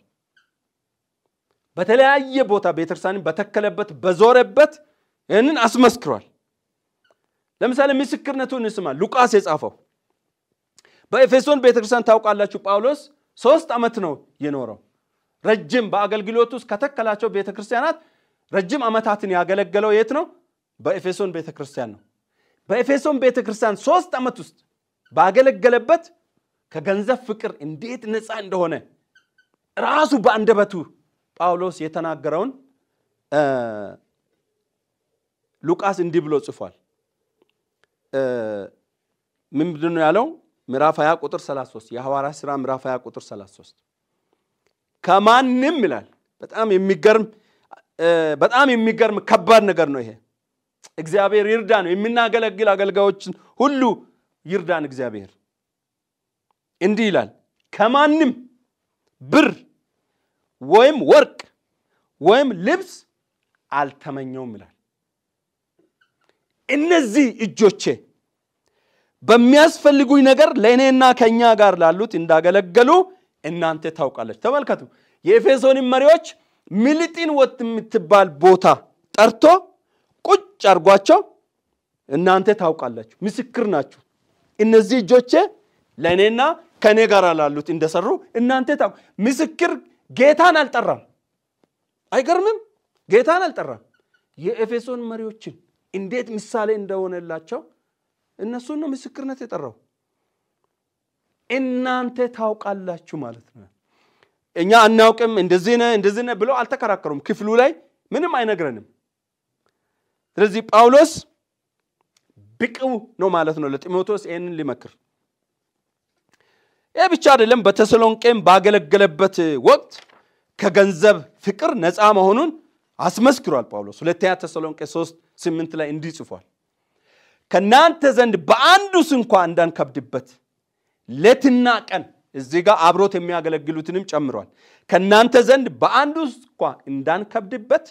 በተለያየ ቦታ ቤተክርስቲያን በተከለበት በዞረበት ይህንን አስመስክሯል። ለምሳሌ ምስክርነቱን እንስማ። ሉቃስ የጻፈው በኤፌሶን ቤተክርስቲያን ታውቃላችሁ፣ ጳውሎስ ሶስት ዓመት ነው የኖረው። ረጅም በአገልግሎት ውስጥ ከተከላቸው ቤተክርስቲያናት ረጅም ዓመታትን ያገለገለው የት ነው? በኤፌሶን ቤተክርስቲያን ነው። በኤፌሶን ቤተክርስቲያን ሶስት ዓመት ውስጥ ባገለገለበት ከገንዘብ ፍቅር እንዴት ነፃ እንደሆነ ራሱ በአንደበቱ ጳውሎስ የተናገረውን ሉቃስ እንዲህ ብሎ ጽፏል። ምን ያለው? ምዕራፍ 20 ቁጥር 33 የሐዋራ ሥራ ምዕራፍ 20 ቁጥር 33 ከማንም ይላል። በጣም የሚገርም በጣም የሚገርም ከባድ ነገር ነው ይሄ። እግዚአብሔር ይርዳን። የምናገለግል አገልጋዮችን ሁሉ ይርዳን እግዚአብሔር። እንዲህ ይላል ከማንም ብር ወይም ወርቅ ወይም ልብስ አልተመኘውም ይላል። እነዚህ እጆቼ በሚያስፈልጉኝ ነገር ለእኔና ከእኛ ጋር ላሉት እንዳገለገሉ እናንተ ታውቃለች። ተመልከቱ፣ የኤፌሶንን መሪዎች ሚሊጢን ወት የምትባል ቦታ ጠርቶ ቁጭ አርጓቸው እናንተ ታውቃላችሁ፣ ምስክር ናችሁ። እነዚህ እጆቼ ለእኔና ከእኔ ጋር ላሉት እንደሰሩ እናንተ ታ ምስክር ጌታን አልጠራም። አይገርምም? ጌታን አልጠራም። የኤፌሶን መሪዎችን እንዴት ምሳሌ እንደሆነላቸው እነሱን ነው ምስክርነት የጠራው። እናንተ ታውቃላችሁ ማለት ነው። እኛ አናውቅም እንደዚህ ነህ እንደዚህ ነህ ብለው አልተከራከሩም። ክፍሉ ላይ ምንም አይነግረንም። ስለዚህ ጳውሎስ ብቅው ነው ማለት ነው ለጢሞቴዎስ ይህንን ሊመክር። ይህ ብቻ አይደለም። በተሰሎንቄም ባገለገለበት ወቅት ከገንዘብ ፍቅር ነፃ መሆኑን አስመስክሯል ጳውሎስ። ሁለተኛ ተሰሎንቄ ሶስት ስምንት ላይ እንዲህ ጽፏል። ከእናንተ ዘንድ በአንዱስ እንኳ እንዳንከብድበት ሌትና ቀን እዚህ ጋር አብሮት የሚያገለግሉትንም ጨምሯል። ከእናንተ ዘንድ በአንዱ እንኳ እንዳንከብድበት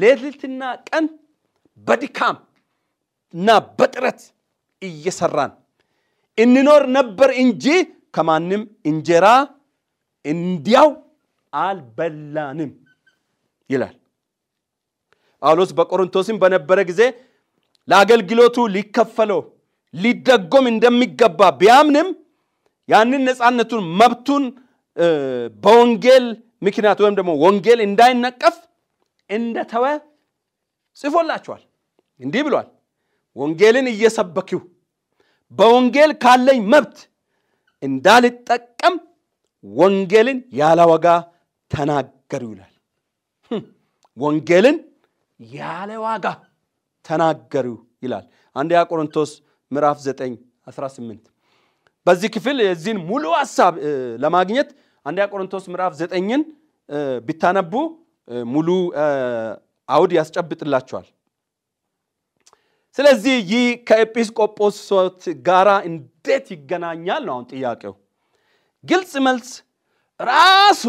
ለትና ቀን በድካም እና በጥረት እየሰራን እንኖር ነበር እንጂ ከማንም እንጀራ እንዲያው አልበላንም ይላል ጳውሎስ በቆሮንቶስም በነበረ ጊዜ ለአገልግሎቱ ሊከፈለው ሊደጎም እንደሚገባ ቢያምንም ያንን ነፃነቱን መብቱን በወንጌል ምክንያት ወይም ደግሞ ወንጌል እንዳይነቀፍ እንደተወ ጽፎላቸዋል። እንዲህ ብሏል፣ ወንጌልን እየሰበኪው በወንጌል ካለኝ መብት እንዳልጠቀም ወንጌልን ያለ ዋጋ ተናገሩ ይላል። ወንጌልን ያለ ዋጋ ተናገሩ ይላል። አንደኛ ቆሮንቶስ ምዕራፍ 9 18 በዚህ ክፍል የዚህን ሙሉ ሀሳብ ለማግኘት አንደኛ ቆሮንቶስ ምዕራፍ 9 ቢታነቡ ሙሉ አውድ ያስጨብጥላቸዋል። ስለዚህ ይህ ከኤጲስቆጶሶት ጋራ እንዴት ይገናኛል ነው አሁን ጥያቄው። ግልጽ መልስ ራሱ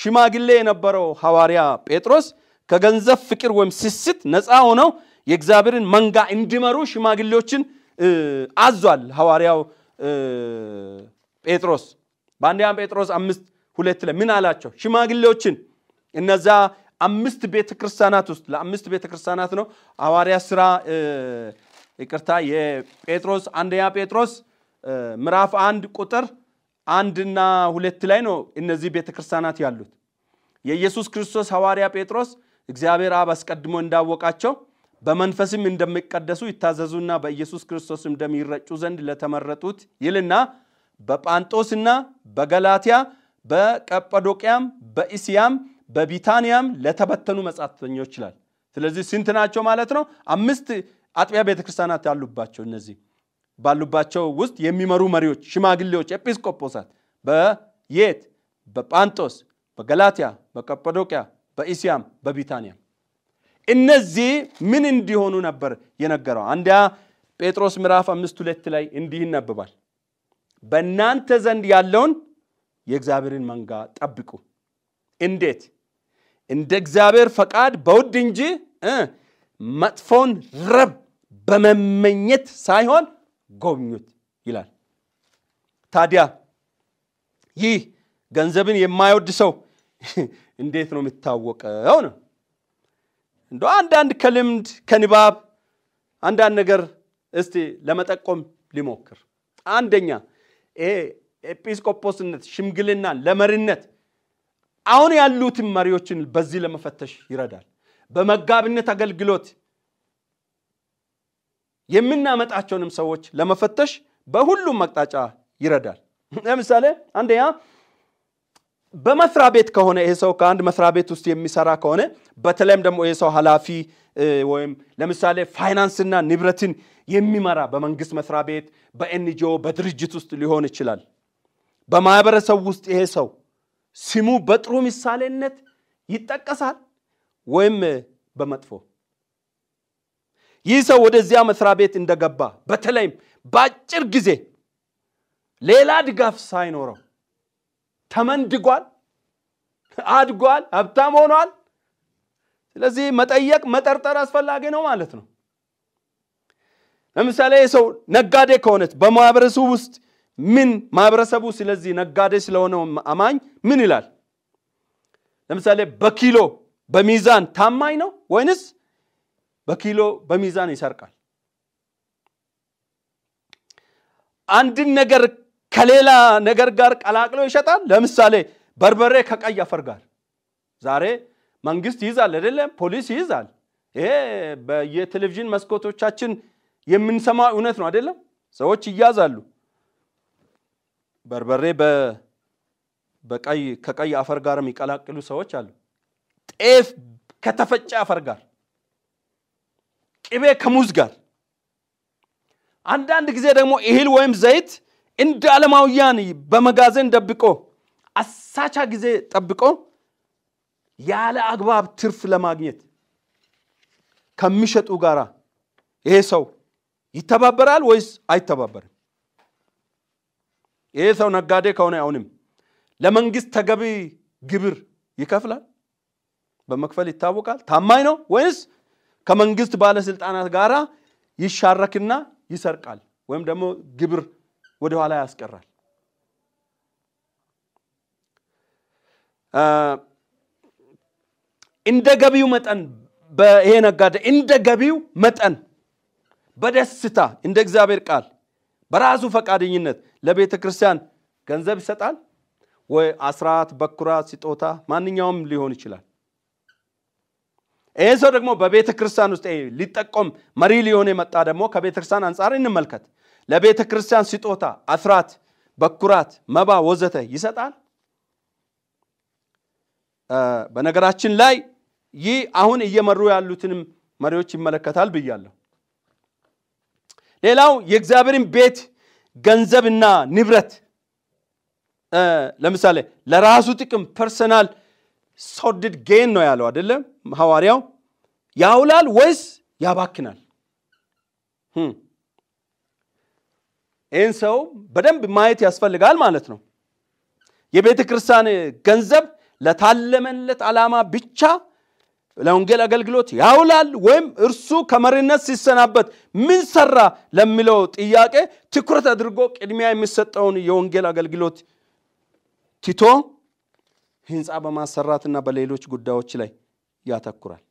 ሽማግሌ የነበረው ሐዋርያ ጴጥሮስ ከገንዘብ ፍቅር ወይም ስስት ነፃ ሆነው የእግዚአብሔርን መንጋ እንዲመሩ ሽማግሌዎችን አዟል ሐዋርያው ጴጥሮስ በአንደኛ ጴጥሮስ አምስት ሁለት ላይ ምን አላቸው? ሽማግሌዎችን እነዛ አምስት ቤተ ክርስቲያናት ውስጥ ለአምስት ቤተ ክርስቲያናት ነው ሐዋርያ ስራ ይቅርታ፣ የጴጥሮስ አንደኛ ጴጥሮስ ምዕራፍ አንድ ቁጥር አንድና ሁለት ላይ ነው እነዚህ ቤተ ክርስቲያናት ያሉት። የኢየሱስ ክርስቶስ ሐዋርያ ጴጥሮስ እግዚአብሔር አብ አስቀድሞ እንዳወቃቸው በመንፈስም እንደሚቀደሱ ይታዘዙና በኢየሱስ ክርስቶስ እንደሚረጩ ዘንድ ለተመረጡት ይልና በጳንጦስና በገላትያ በቀጳዶቅያም በእስያም በቢታንያም ለተበተኑ መጻተኞች ይችላል። ስለዚህ ስንት ናቸው ማለት ነው? አምስት አጥቢያ ቤተክርስቲያናት ያሉባቸው እነዚህ ባሉባቸው ውስጥ የሚመሩ መሪዎች፣ ሽማግሌዎች፣ ኤጲስቆጶሳት በየት በጳንጦስ፣ በገላትያ፣ በቀጳዶቅያ፣ በእስያም፣ በቢታንያም እነዚህ ምን እንዲሆኑ ነበር የነገረው? አንዲያ ጴጥሮስ ምዕራፍ አምስት ሁለት ላይ እንዲህ ይነበባል። በእናንተ ዘንድ ያለውን የእግዚአብሔርን መንጋ ጠብቁ። እንዴት? እንደ እግዚአብሔር ፈቃድ በውድ እንጂ መጥፎን ረብ በመመኘት ሳይሆን ጎብኙት ይላል። ታዲያ ይህ ገንዘብን የማይወድ ሰው እንዴት ነው የሚታወቀው ነው? እንደ አንዳንድ ከልምድ ከንባብ አንዳንድ ነገር እስቲ ለመጠቆም ሊሞክር። አንደኛ ይሄ ኤጲስቆጶስነት ሽምግልና ለመሪነት አሁን ያሉትን መሪዎችን በዚህ ለመፈተሽ ይረዳል። በመጋቢነት አገልግሎት የምናመጣቸውንም ሰዎች ለመፈተሽ በሁሉም አቅጣጫ ይረዳል። ለምሳሌ አንደኛ በመስሪያ ቤት ከሆነ ይሄ ሰው ከአንድ መስሪያ ቤት ውስጥ የሚሰራ ከሆነ በተለይም ደግሞ ይሄ ሰው ኃላፊ ወይም ለምሳሌ ፋይናንስና ንብረትን የሚመራ በመንግስት መስሪያ ቤት፣ በኤንጂኦ በድርጅት ውስጥ ሊሆን ይችላል። በማህበረሰብ ውስጥ ይሄ ሰው ስሙ በጥሩ ምሳሌነት ይጠቀሳል ወይም በመጥፎ ይህ ሰው ወደዚያ መስሪያ ቤት እንደገባ በተለይም በአጭር ጊዜ ሌላ ድጋፍ ሳይኖረው ተመንድጓል፣ አድጓል፣ ሀብታም ሆኗል። ስለዚህ መጠየቅ መጠርጠር አስፈላጊ ነው ማለት ነው። ለምሳሌ የሰው ነጋዴ ከሆነች በማህበረሰቡ ውስጥ ምን ማህበረሰቡ ስለዚህ ነጋዴ ስለሆነው አማኝ ምን ይላል? ለምሳሌ በኪሎ በሚዛን ታማኝ ነው ወይንስ በኪሎ በሚዛን ይሰርቃል? አንድን ነገር ከሌላ ነገር ጋር ቀላቅሎ ይሸጣል። ለምሳሌ በርበሬ ከቀይ አፈር ጋር ዛሬ መንግስት ይይዛል አይደለም፣ ፖሊስ ይይዛል። ይሄ በየቴሌቪዥን መስኮቶቻችን የምንሰማው እውነት ነው አይደለም። ሰዎች ይያዛሉ። በርበሬ በቀይ ከቀይ አፈር ጋር የሚቀላቅሉ ሰዎች አሉ። ጤፍ ከተፈጨ አፈር ጋር፣ ቅቤ ከሙዝ ጋር፣ አንዳንድ ጊዜ ደግሞ እህል ወይም ዘይት እንደ ዓለማውያን በመጋዘን ደብቆ አሳቻ ጊዜ ጠብቆ ያለ አግባብ ትርፍ ለማግኘት ከሚሸጡ ጋር ይሄ ሰው ይተባበራል ወይስ አይተባበርም? ይሄ ሰው ነጋዴ ከሆነ አሁንም ለመንግስት ተገቢ ግብር ይከፍላል፣ በመክፈል ይታወቃል። ታማኝ ነው ወይስ ከመንግስት ባለስልጣናት ጋር ይሻረክና ይሰርቃል ወይም ደግሞ ግብር ወደ ኋላ ያስቀራል። እንደ ገቢው መጠን ይሄ ነጋዴ እንደ ገቢው መጠን በደስታ እንደ እግዚአብሔር ቃል በራሱ ፈቃደኝነት ለቤተ ክርስቲያን ገንዘብ ይሰጣል ወይ አስራት፣ በኩራት፣ ስጦታ ማንኛውም ሊሆን ይችላል። ይህ ሰው ደግሞ በቤተ ክርስቲያን ውስጥ ሊጠቆም መሪ ሊሆን የመጣ ደግሞ ከቤተ ክርስቲያን አንጻር እንመልከት። ለቤተ ክርስቲያን ስጦታ፣ አስራት፣ በኩራት፣ መባ ወዘተ ይሰጣል። በነገራችን ላይ ይህ አሁን እየመሩ ያሉትንም መሪዎች ይመለከታል ብያለሁ። ሌላው የእግዚአብሔርን ቤት ገንዘብና ንብረት ለምሳሌ ለራሱ ጥቅም ፐርሰናል ሶርድድ ጌን ነው ያለው አይደለም ሐዋርያው ያውላል ወይስ ያባክናል? ይህን ሰው በደንብ ማየት ያስፈልጋል ማለት ነው። የቤተ ክርስቲያን ገንዘብ ለታለመለት ዓላማ ብቻ ለወንጌል አገልግሎት ያውላል ወይም እርሱ ከመሪነት ሲሰናበት ምን ሰራ ለሚለው ጥያቄ ትኩረት አድርጎ ቅድሚያ የሚሰጠውን የወንጌል አገልግሎት ቲቶ ህንፃ በማሰራትና በሌሎች ጉዳዮች ላይ ያተኩራል።